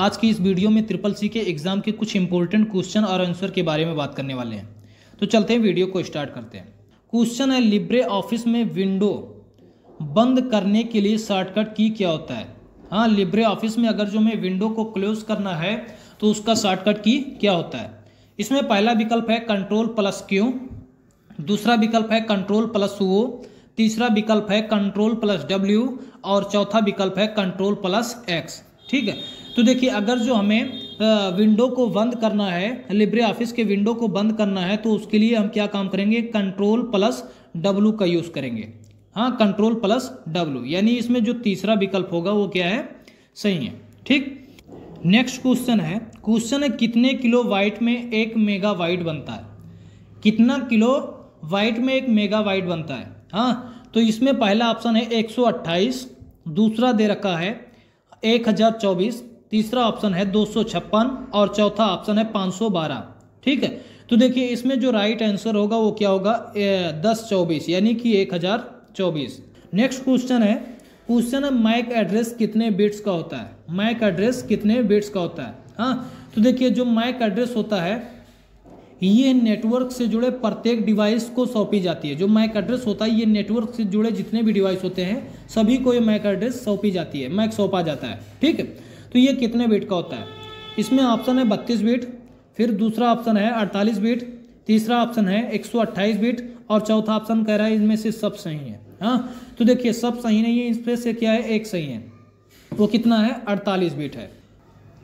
आज की इस वीडियो में ट्रिपल सी के एग्ज़ाम के कुछ इंपॉर्टेंट क्वेश्चन और आंसर के बारे में बात करने वाले हैं तो चलते हैं वीडियो को स्टार्ट करते हैं क्वेश्चन है लिब्रे ऑफिस में विंडो बंद करने के लिए शॉर्टकट की क्या होता है हाँ लिब्रे ऑफिस में अगर जो हमें विंडो को क्लोज करना है तो उसका शॉर्टकट की क्या होता है इसमें पहला विकल्प है कंट्रोल प्लस क्यू दूसरा विकल्प है कंट्रोल प्लस ओ तीसरा विकल्प है कंट्रोल प्लस डब्ल्यू और चौथा विकल्प है कंट्रोल प्लस एक्स ठीक है तो देखिए अगर जो हमें विंडो को बंद करना है लिब्रे ऑफिस के विंडो को बंद करना है तो उसके लिए हम क्या काम करेंगे कंट्रोल प्लस डब्लू का यूज़ करेंगे हाँ कंट्रोल प्लस डब्लू यानी इसमें जो तीसरा विकल्प होगा वो क्या है सही है ठीक नेक्स्ट क्वेश्चन है क्वेश्चन है कितने किलो वाइट में एक मेगा वाइट बनता है कितना किलो वाइट में एक मेगा वाइट बनता है हाँ तो इसमें पहला ऑप्शन है एक दूसरा दे रखा है एक हजार चौबीस तीसरा ऑप्शन है दो सौ छप्पन और चौथा ऑप्शन है पाँच सौ बारह ठीक है तो देखिए इसमें जो राइट आंसर होगा वो क्या होगा दस चौबीस यानी कि एक हजार चौबीस नेक्स्ट क्वेश्चन है क्वेश्चन है माइक एड्रेस कितने बिट्स का होता है माइक एड्रेस कितने बिट्स का होता है हाँ तो देखिए जो माइक एड्रेस होता है ये नेटवर्क से जुड़े प्रत्येक डिवाइस को सौंपी जाती है जो मैक एड्रेस होता है ये नेटवर्क से जुड़े जितने भी डिवाइस होते हैं सभी को ये मैक एड्रेस सौंपी जाती है मैक सौंपा जाता है ठीक है तो ये कितने बीट का होता है इसमें ऑप्शन है बत्तीस बीट फिर दूसरा ऑप्शन है अड़तालीस बीट तीसरा ऑप्शन है एक बीट और चौथा ऑप्शन कह रहा है इनमें से सब सही है हाँ तो देखिए सब सही नहीं है इसमें से क्या है एक सही है वो कितना है अड़तालीस बीट है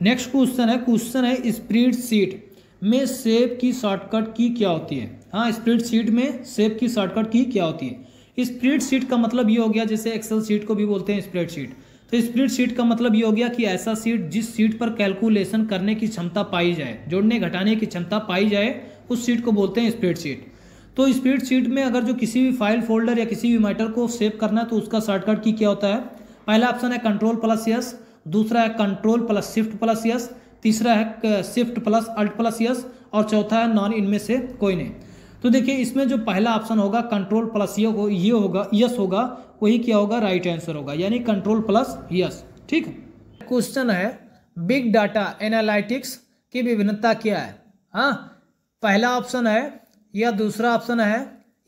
नेक्स्ट क्वेश्चन है क्वेश्चन है स्प्रीड सीट में सेव की शॉर्टकट की क्या होती है हाँ शीट में सेव की शॉर्टकट की क्या होती है शीट का मतलब ये हो गया जैसे एक्सेल सीट को भी बोलते हैं शीट तो शीट का मतलब ये हो गया कि ऐसा सीट जिस सीट पर कैलकुलेशन करने की क्षमता पाई जाए जोड़ने घटाने की क्षमता पाई जाए उस सीट को बोलते हैं शीट तो शीट में अगर जो किसी भी फाइल फोल्डर या किसी भी मैटर को सेव करना है तो उसका शॉर्टकट की क्या होता है पहला ऑप्शन है कंट्रोल प्लस यस दूसरा है control plus shift plus S तीसरा है shift plus alt plus S और चौथा है नॉन इनमें से कोई नहीं तो देखिए इसमें जो पहला ऑप्शन होगा कंट्रोल प्लस ये हो ये होगा यस होगा वही क्या होगा राइट आंसर होगा यानी कंट्रोल प्लस यस ठीक क्वेश्चन है बिग डाटा एनालिटिक्स की विभिन्नता क्या है हाँ पहला ऑप्शन है या दूसरा ऑप्शन है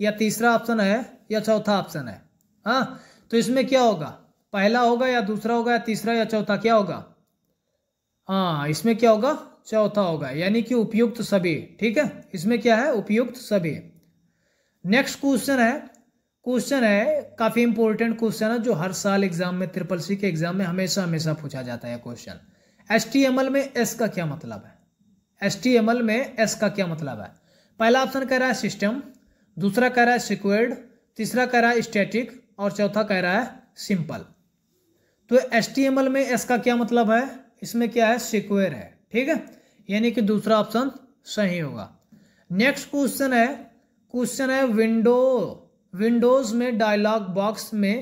या तीसरा ऑप्शन है या चौथा ऑप्शन है हाँ तो इसमें क्या होगा पहला होगा या दूसरा होगा या तीसरा या चौथा क्या होगा हाँ इसमें क्या होगा चौथा होगा यानी कि उपयुक्त सभी ठीक है इसमें क्या है उपयुक्त सभी नेक्स्ट क्वेश्चन है क्वेश्चन है काफ़ी इंपॉर्टेंट क्वेश्चन है जो हर साल एग्जाम में ट्रिपल सी के एग्जाम में हमेशा हमेशा पूछा जाता है question S T M L में एस का क्या मतलब है एस टी एम एल में एस का क्या मतलब है पहला ऑप्शन कह रहा है सिस्टम दूसरा कह रहा है सिक्वेड तीसरा कह रहा है स्टेटिक और चौथा कह रहा है सिंपल तो एस टी एम एल में एस का क्या मतलब है इसमें क्या है सिक्वेयर है ठीक है यानी कि दूसरा ऑप्शन सही होगा नेक्स्ट क्वेश्चन है क्वेश्चन है विंडो विंडोज़ में डायलॉग बॉक्स में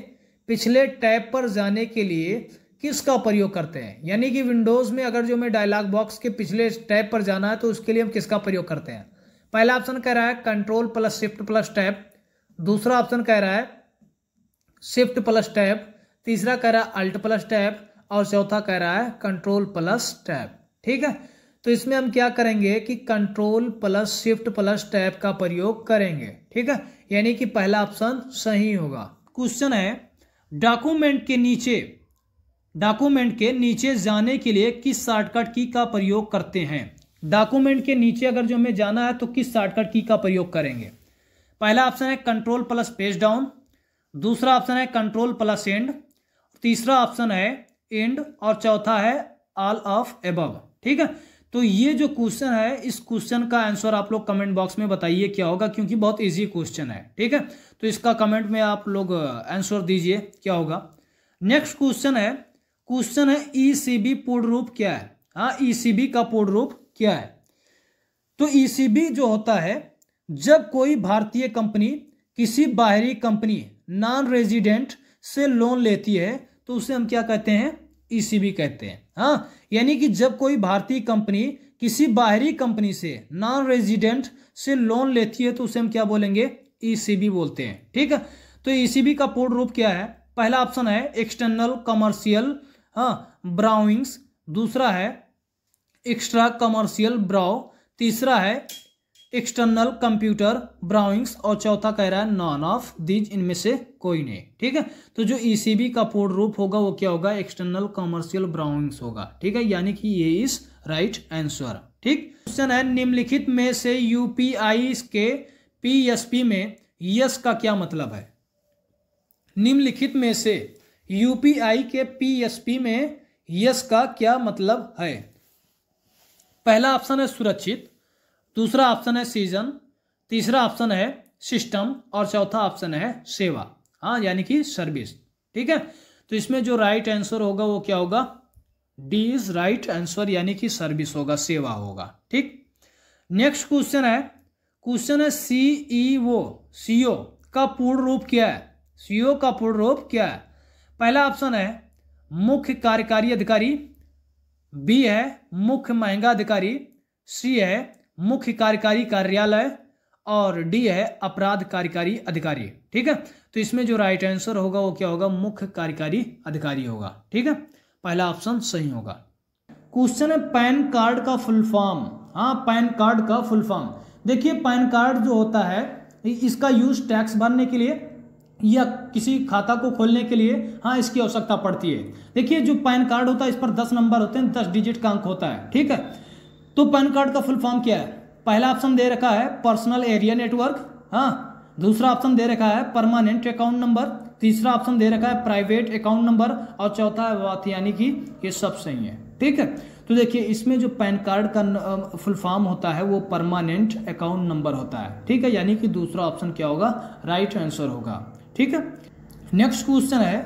पिछले टैब पर जाने के लिए किसका प्रयोग करते हैं यानी कि विंडोज़ में अगर जो हमें डायलॉग बॉक्स के पिछले टैब पर जाना है तो उसके लिए हम किसका प्रयोग करते हैं पहला ऑप्शन कह रहा है control plus shift plus tab दूसरा ऑप्शन कह रहा है शिफ्ट प्लस टैब तीसरा कह रहा है अल्ट प्लस टैब और चौथा कह रहा है कंट्रोल प्लस टैब ठीक है तो इसमें हम क्या करेंगे कि control plus shift plus tab का प्रयोग करेंगे ठीक है यानी कि पहला ऑप्शन सही होगा क्वेश्चन है डॉक्यूमेंट के नीचे डॉक्यूमेंट के नीचे जाने के लिए किस शॉर्टकट की का प्रयोग करते हैं डॉक्यूमेंट के नीचे अगर जो हमें जाना है तो किस शॉर्टकट की का प्रयोग करेंगे पहला ऑप्शन है कंट्रोल प्लस पेज डाउन दूसरा ऑप्शन है कंट्रोल प्लस एंड तीसरा ऑप्शन है एंड और चौथा है ऑल ऑफ एबव ठीक है तो ये जो क्वेश्चन है इस क्वेश्चन का आंसर आप लोग कमेंट बॉक्स में बताइए क्या होगा क्योंकि बहुत इजी क्वेश्चन है ठीक है तो इसका कमेंट में आप लोग आंसर uh, दीजिए क्या होगा नेक्स्ट क्वेश्चन है क्वेश्चन है ईसीबी e पूर्ण रूप क्या है हाँ ईसीबी e का पूर्ण रूप क्या है तो ईसीबी e जो होता है जब कोई भारतीय कंपनी किसी बाहरी कंपनी नॉन रेजिडेंट से लोन लेती है तो उसे हम क्या कहते हैं ईसीबी कहते हैं हाँ यानी कि जब कोई भारतीय कंपनी किसी बाहरी कंपनी से नॉन रेजिडेंट से लोन लेती है तो उसे हम क्या बोलेंगे ईसीबी e बोलते हैं ठीक है तो ईसीबी e का पूर्ण रूप क्या है पहला ऑप्शन है एक्सटर्नल कमर्शियल हाँ ब्राउइंग्स दूसरा है एक्स्ट्रा कमर्शियल ब्राउ तीसरा है एक्सटर्नल कंप्यूटर ब्राउइंग्स और चौथा कह रहा है नॉन ऑफ दीज इनमें से कोई नहीं ठीक है तो जो ईसीबी e का पूर्ण रूप होगा वो क्या होगा एक्सटर्नल कमर्शियल ब्राउइंग्स होगा ठीक है यानी कि ये इज राइट आंसर ठीक क्वेश्चन है निम्नलिखित में से यूपीआई के पीएसपी में यस का क्या मतलब है निम्नलिखित में से यूपीआई के पीएसपी में यस का क्या मतलब है पहला ऑप्शन है सुरक्षित दूसरा ऑप्शन है सीजन तीसरा ऑप्शन है सिस्टम और चौथा ऑप्शन है सेवा हाँ यानी कि सर्विस ठीक है तो इसमें जो राइट आंसर होगा वो क्या होगा डी इज राइट आंसर यानी कि सर्विस होगा सेवा होगा ठीक नेक्स्ट क्वेश्चन है क्वेश्चन है वो सीओ e e का पूर्ण रूप क्या है सीओ e का पूर्ण रूप क्या है पहला ऑप्शन है मुख्य कार्यकारी अधिकारी बी है मुख्य महंगा अधिकारी सी है मुख्य कार्यकारी कार्यालय और डी है अपराध कार्यकारी अधिकारी ठीक है तो इसमें जो राइट आंसर होगा वो क्या होगा मुख्य कार्यकारी अधिकारी होगा ठीक है पहला ऑप्शन सही होगा क्वेश्चन है पैन कार्ड का फुल फॉर्म हाँ पैन कार्ड का फुल फॉर्म देखिए पैन कार्ड जो होता है इसका यूज टैक्स भरने के लिए या किसी खाता को खोलने के लिए हाँ इसकी आवश्यकता पड़ती है देखिए जो पैन कार्ड होता है इस पर दस नंबर होते हैं दस डिजिट का अंक होता है ठीक है तो पैन कार्ड का फुल फॉर्म क्या है पहला ऑप्शन दे रखा है पर्सनल एरिया नेटवर्क हाँ दूसरा ऑप्शन दे रखा है परमानेंट अकाउंट नंबर तीसरा ऑप्शन दे रखा है प्राइवेट अकाउंट नंबर और चौथा है बात यानी कि ये सब सही है ठीक है तो देखिए इसमें जो पैन कार्ड का फुल फॉर्म होता है वो परमानेंट अकाउंट नंबर होता है ठीक है यानी कि दूसरा ऑप्शन क्या होगा राइट आंसर होगा ठीक है नेक्स्ट क्वेश्चन है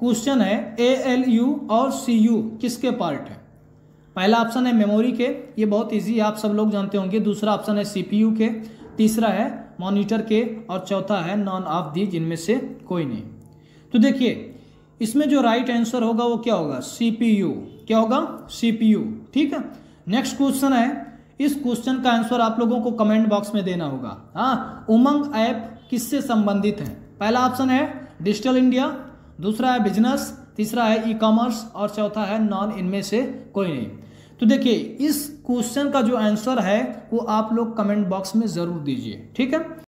क्वेश्चन है ए एल यू और सी यू किसके पार्ट है पहला ऑप्शन है मेमोरी के ये बहुत ईजी आप सब लोग जानते होंगे दूसरा ऑप्शन है सीपीयू के तीसरा है मॉनिटर के और चौथा है नॉन ऑफ दी जिनमें से कोई नहीं तो देखिए इसमें जो राइट right आंसर होगा वो क्या होगा सी क्या होगा सी ठीक है नेक्स्ट क्वेश्चन है इस क्वेश्चन का आंसर आप लोगों को कमेंट बॉक्स में देना होगा हाँ उमंग ऐप किससे संबंधित है पहला ऑप्शन है डिजिटल इंडिया दूसरा है बिजनेस तीसरा है ई कॉमर्स और चौथा है नॉन इनमें से कोई नहीं तो देखिए इस क्वेश्चन का जो आंसर है वो आप लोग कमेंट बॉक्स में ज़रूर दीजिए ठीक है